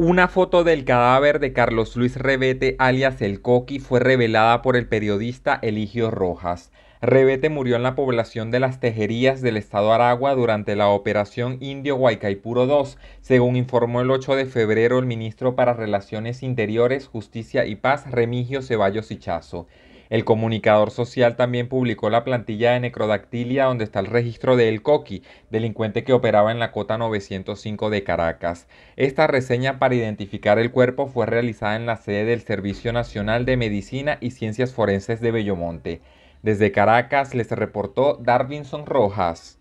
Una foto del cadáver de Carlos Luis Rebete, alias El Coqui, fue revelada por el periodista Eligio Rojas. Rebete murió en la población de las Tejerías del estado Aragua durante la operación Indio Guaycaipuro II, según informó el 8 de febrero el ministro para Relaciones Interiores, Justicia y Paz, Remigio Ceballos Hichazo. El comunicador social también publicó la plantilla de necrodactilia donde está el registro de El Coqui, delincuente que operaba en la cota 905 de Caracas. Esta reseña para identificar el cuerpo fue realizada en la sede del Servicio Nacional de Medicina y Ciencias Forenses de Bellomonte. Desde Caracas les reportó Darvinson Rojas.